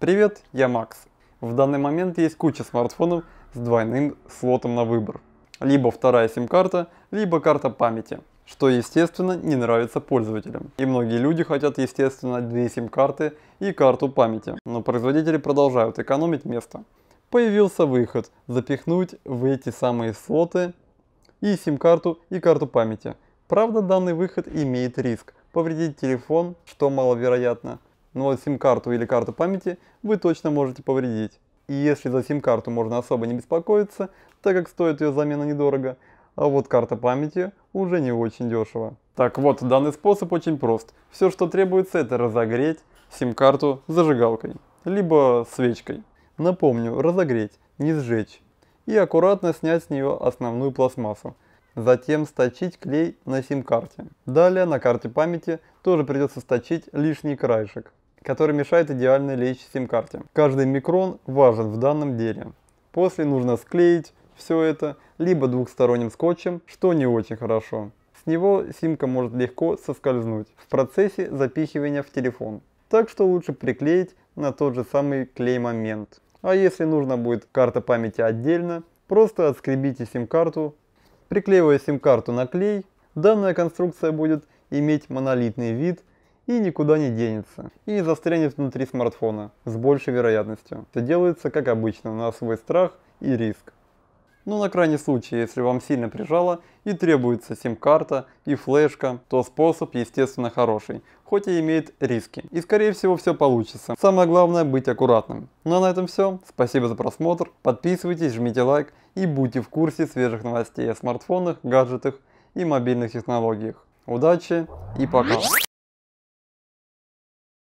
Привет, я Макс. В данный момент есть куча смартфонов с двойным слотом на выбор. Либо вторая сим-карта, либо карта памяти, что естественно не нравится пользователям. И многие люди хотят естественно две сим-карты и карту памяти, но производители продолжают экономить место. Появился выход запихнуть в эти самые слоты и сим-карту, и карту памяти. Правда, данный выход имеет риск повредить телефон, что маловероятно, но ну, вот сим-карту или карту памяти вы точно можете повредить. И если за сим-карту можно особо не беспокоиться, так как стоит ее замена недорого, а вот карта памяти уже не очень дешево. Так вот, данный способ очень прост. Все, что требуется, это разогреть сим-карту зажигалкой, либо свечкой. Напомню, разогреть, не сжечь. И аккуратно снять с нее основную пластмассу. Затем сточить клей на сим-карте. Далее на карте памяти тоже придется сточить лишний краешек который мешает идеально лечь сим-карте. Каждый микрон важен в данном деле. После нужно склеить все это либо двухсторонним скотчем, что не очень хорошо. С него симка может легко соскользнуть в процессе запихивания в телефон. Так что лучше приклеить на тот же самый клей-момент. А если нужно будет карта памяти отдельно, просто отскребите сим-карту. Приклеивая сим-карту на клей, данная конструкция будет иметь монолитный вид и никуда не денется, и застрянет внутри смартфона с большей вероятностью. Все делается как обычно, на свой страх и риск. Но ну, на крайний случай, если вам сильно прижало и требуется сим-карта и флешка, то способ естественно хороший, хоть и имеет риски. И скорее всего все получится. Самое главное быть аккуратным. Ну а на этом все. Спасибо за просмотр. Подписывайтесь, жмите лайк и будьте в курсе свежих новостей о смартфонах, гаджетах и мобильных технологиях. Удачи и пока!